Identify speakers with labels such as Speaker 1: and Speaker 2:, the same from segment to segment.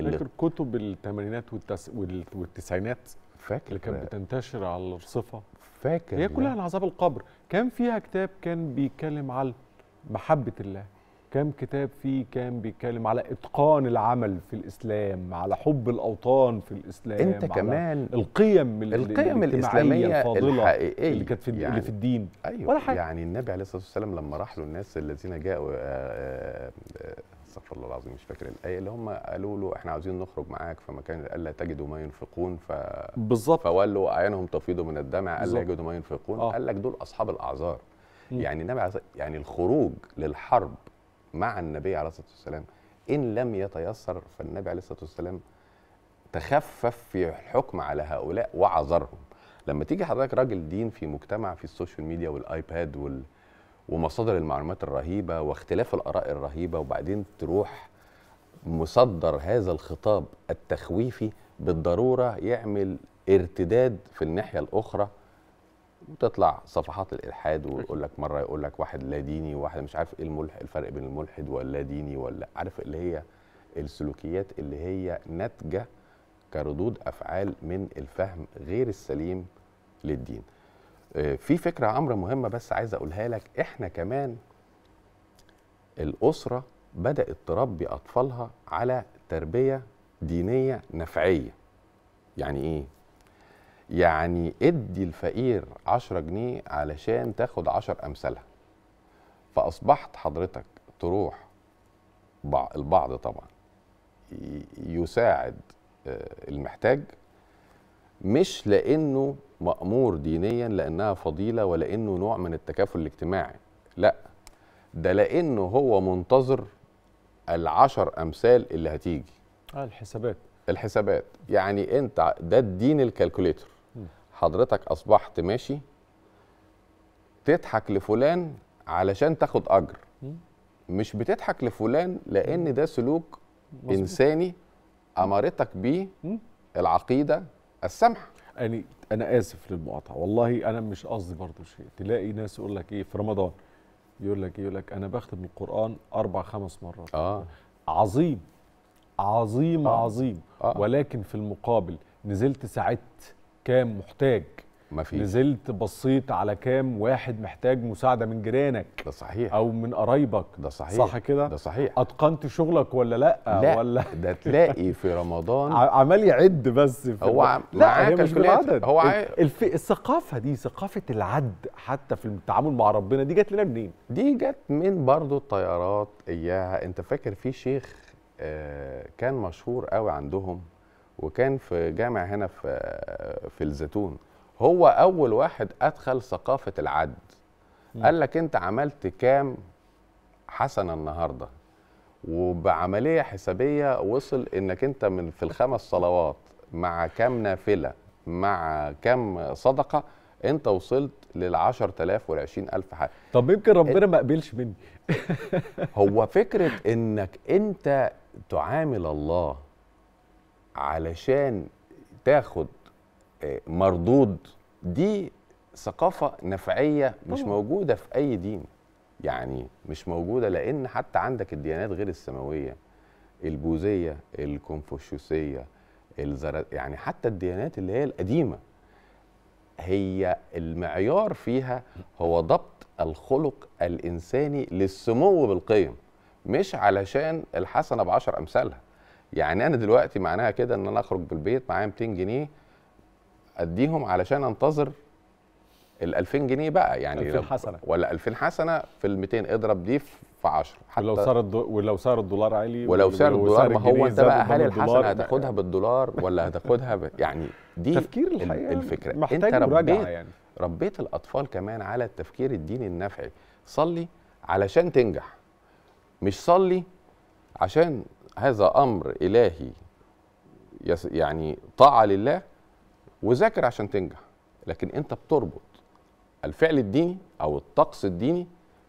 Speaker 1: اللي فاكر كتب الثمانينات والتس... والتسعينات فاكر اللي كانت بتنتشر على الارصفه
Speaker 2: فاكر هي كلها عن
Speaker 1: عذاب القبر كان فيها كتاب كان بيتكلم على محبه الله كام كتاب فيه كان بيتكلم على اتقان العمل في الاسلام على حب الاوطان في الاسلام انت على كمان القيم القيم الاسلاميه الفاضله الحقيقيه اللي كانت في يعني اللي في الدين
Speaker 2: ايوه ولا حاجة. يعني النبي عليه الصلاه والسلام لما راح له الناس الذين جاءوا آآ آه، آآ آه، استغفر الله العظيم مش فاكر الايه اللي هم قالوا له احنا عاوزين نخرج معاك فما كان الا تجدوا ما ينفقون ف بالظبط فولوا اعينهم تفيض من الدمع الا يجدوا ما ينفقون آه. قال لك دول اصحاب الاعذار يعني النبي يعني الخروج للحرب مع النبي عليه الصلاه والسلام ان لم يتيسر فالنبي عليه الصلاه والسلام تخفف في الحكم على هؤلاء وعذرهم لما تيجي حضرتك راجل دين في مجتمع في السوشيال ميديا والايباد وال ومصادر المعلومات الرهيبه واختلاف الاراء الرهيبه وبعدين تروح مصدر هذا الخطاب التخويفي بالضروره يعمل ارتداد في الناحيه الاخرى وتطلع صفحات الالحاد ويقول لك مره يقول لك واحد لا ديني وواحد مش عارف ايه الملح الفرق بين الملحد واللا ديني ولا عارف اللي هي السلوكيات اللي هي ناتجه كردود افعال من الفهم غير السليم للدين. آه، في فكره عمرة مهمه بس عايز اقولها لك احنا كمان الاسره بدات تربي اطفالها على تربيه دينيه نفعيه يعني ايه يعني ادي الفقير 10 جنيه علشان تاخد 10 امثالها فاصبحت حضرتك تروح البعض طبعا يساعد آه، المحتاج مش لانه مأمور دينيا لأنها فضيلة ولأنه نوع من التكافل الاجتماعي لا ده لأنه هو منتظر العشر أمثال اللي هتيجي آه الحسابات الحسابات يعني أنت ده الدين الكالكوليتر حضرتك أصبحت ماشي تضحك لفلان علشان تاخد أجر مش بتضحك لفلان لأن ده سلوك إنساني أمرتك بيه العقيدة السمح يعني انا اسف
Speaker 1: للمقاطعه والله انا مش قصدي برضو شيء تلاقي ناس يقول لك ايه في رمضان يقول لك ايه يقول لك انا بختم القران اربع خمس مرات اه عظيم عظيم آه. عظيم آه. ولكن في المقابل نزلت ساعدت كام محتاج مفيش. نزلت بصيت على كام واحد محتاج مساعده من جيرانك ده صحيح او من قرايبك ده صحيح صح كده ده صحيح اتقنت شغلك ولا لا, لا ولا ده تلاقي
Speaker 2: في رمضان عمال يعد بس في هو لا هي مش بالعدد هو عاي...
Speaker 1: الف... الثقافه دي ثقافه العد حتى في التعامل مع ربنا دي جت لنا منين دي جت
Speaker 2: من برضو الطيارات اياها انت فاكر في شيخ آه، كان مشهور قوي عندهم وكان في جامع هنا في آه، في الزيتون هو اول واحد ادخل ثقافه العد قال لك انت عملت كام حسنه النهارده وبعمليه حسابيه وصل انك انت من في الخمس صلوات مع كام نافله مع كام صدقه انت وصلت لل 10000 وال 20000 حاجه طب يمكن ربنا ما قبلش مني هو فكره انك انت تعامل الله علشان تاخد مردود دي ثقافه نفعيه مش موجوده في اي دين يعني مش موجوده لان حتى عندك الديانات غير السماويه البوذيه الكونفوشيوسيه يعني حتى الديانات اللي هي القديمه هي المعيار فيها هو ضبط الخلق الانساني للسمو بالقيم مش علشان الحسنه بعشر امثالها يعني انا دلوقتي معناها كده ان انا اخرج بالبيت معايا 200 جنيه اديهم علشان انتظر ال 2000 جنيه بقى يعني 2000 حسنه ولا 2000 حسنه في ال 200 اضرب دي في 10 حتى ولو سعر الدو... ولو سعر الدولار عالي ولو سعر الدولار ما هو انت بقى هل الحسنه هتاخدها بالدولار ولا هتاخدها ب... يعني دي تفكير الحقيقه الفكره محتاج انت ربيت يعني. ربيت الاطفال كمان على التفكير الديني النفعي صلي علشان تنجح مش صلي عشان هذا امر الهي يعني طاعه لله وذاكر عشان تنجح لكن انت بتربط الفعل الديني او الطقس الديني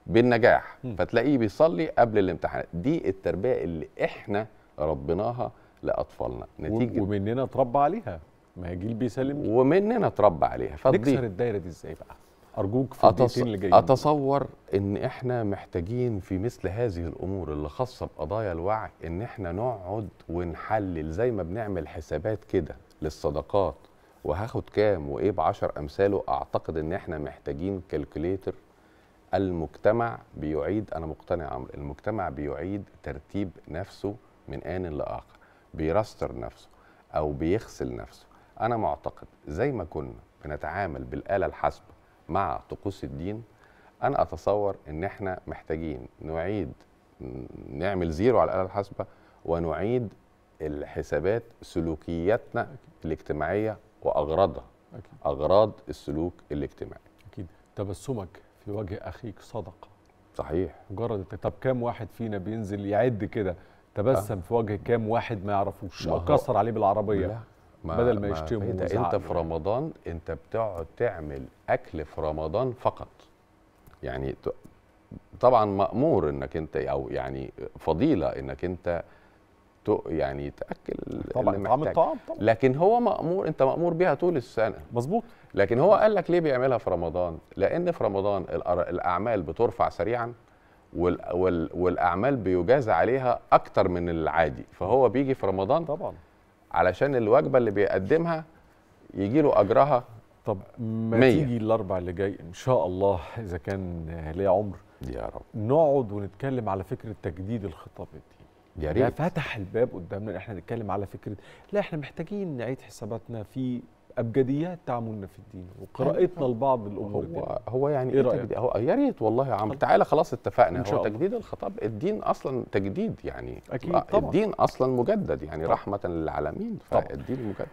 Speaker 2: بالنجاح م. فتلاقيه بيصلي قبل الامتحانات دي التربيه اللي احنا ربيناها لاطفالنا نتيجه ومننا اتربى عليها ما هي جيل بيسلم ومننا اتربى عليها نكسر
Speaker 1: الدايره دي ازاي بقى
Speaker 2: ارجوك في أتص... اللي جايين اتصور ان احنا محتاجين في مثل هذه الامور اللي خاصه بقضايا الوعي ان احنا نقعد ونحلل زي ما بنعمل حسابات كده للصدقات وهاخد كام وايه بعشر امثاله اعتقد ان احنا محتاجين كالكوليتر المجتمع بيعيد انا مقتنع عمرو المجتمع بيعيد ترتيب نفسه من ان لاخر بيرستر نفسه او بيغسل نفسه انا معتقد زي ما كنا بنتعامل بالاله الحاسبه مع طقوس الدين انا اتصور ان احنا محتاجين نعيد نعمل زيرو على الاله الحاسبه ونعيد الحسابات سلوكياتنا الاجتماعيه واغراضها أكيد. اغراض السلوك الاجتماعي
Speaker 1: اكيد تبسمك في وجه اخيك صدقه صحيح مجرد طب كام واحد فينا بينزل يعد كده تبسم أه. في وجه كام واحد ما يعرفوش او كسر عليه بالعربيه لا. ما بدل ما, ما انت إيه إيه انت في
Speaker 2: يعني. رمضان انت بتقعد تعمل اكل في رمضان فقط يعني طبعا مامور انك انت او يعني فضيله انك انت يعني تاكل طبعا طعم الطعام طبعا لكن هو مامور انت مامور بيها طول السنه مظبوط لكن هو قال لك ليه بيعملها في رمضان لان في رمضان الاعمال بترفع سريعا والاعمال بيجازى عليها اكتر من العادي فهو بيجي في رمضان طبعا علشان الوجبه اللي بيقدمها يجي له اجرها طب ما مية. تيجي الاربع اللي جاي ان شاء الله اذا كان ليه عمر يا رب نقعد
Speaker 1: ونتكلم على فكره تجديد الخطاب دي يا ريت فتح الباب قدامنا ان احنا نتكلم على فكره لا احنا محتاجين نعيد حساباتنا في ابجديات تعاملنا في الدين وقراءتنا لبعض الامور هو دي.
Speaker 2: هو يعني ايه, إيه رايك؟ هو يا ريت والله يا عم تعالى خلاص اتفقنا إن شاء هو الله. تجديد الخطاب الدين اصلا تجديد يعني اكيد طبعا الدين اصلا مجدد يعني طبعا. رحمه للعالمين فالدين مجدد